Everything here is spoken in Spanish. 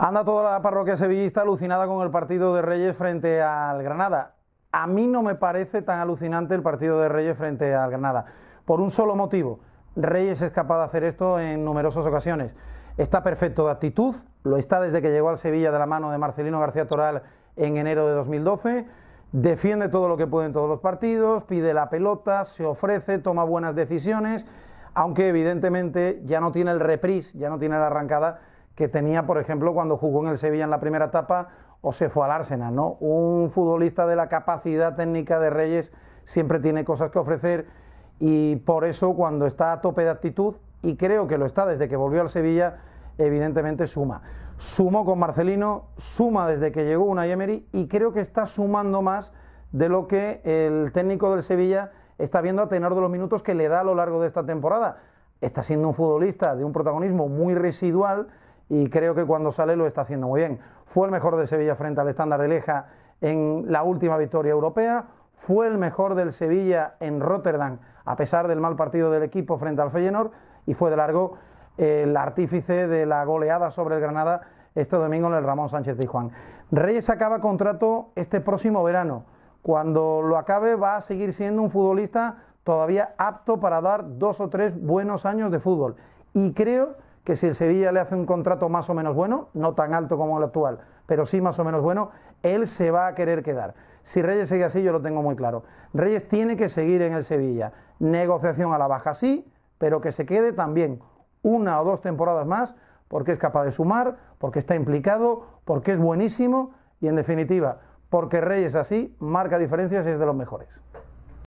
Anda toda la parroquia sevillista alucinada con el partido de Reyes frente al Granada. A mí no me parece tan alucinante el partido de Reyes frente al Granada, por un solo motivo. Reyes es capaz de hacer esto en numerosas ocasiones. Está perfecto de actitud, lo está desde que llegó al Sevilla de la mano de Marcelino García Toral en enero de 2012. Defiende todo lo que puede en todos los partidos, pide la pelota, se ofrece, toma buenas decisiones, aunque evidentemente ya no tiene el reprise, ya no tiene la arrancada que tenía, por ejemplo, cuando jugó en el Sevilla en la primera etapa o se fue al Arsenal, ¿no? Un futbolista de la capacidad técnica de Reyes siempre tiene cosas que ofrecer y por eso cuando está a tope de actitud, y creo que lo está desde que volvió al Sevilla, evidentemente suma. Sumó con Marcelino, suma desde que llegó una Emery y creo que está sumando más de lo que el técnico del Sevilla está viendo a tenor de los minutos que le da a lo largo de esta temporada. Está siendo un futbolista de un protagonismo muy residual, y creo que cuando sale lo está haciendo muy bien. Fue el mejor de Sevilla frente al estándar de Leja en la última victoria europea, fue el mejor del Sevilla en Rotterdam, a pesar del mal partido del equipo frente al Feyenoord, y fue de largo el artífice de la goleada sobre el Granada este domingo en el Ramón Sánchez Pizjuán. Reyes acaba contrato este próximo verano. Cuando lo acabe va a seguir siendo un futbolista todavía apto para dar dos o tres buenos años de fútbol. Y creo que si el Sevilla le hace un contrato más o menos bueno, no tan alto como el actual, pero sí más o menos bueno, él se va a querer quedar. Si Reyes sigue así, yo lo tengo muy claro. Reyes tiene que seguir en el Sevilla. Negociación a la baja sí, pero que se quede también una o dos temporadas más, porque es capaz de sumar, porque está implicado, porque es buenísimo y en definitiva, porque Reyes así marca diferencias y es de los mejores.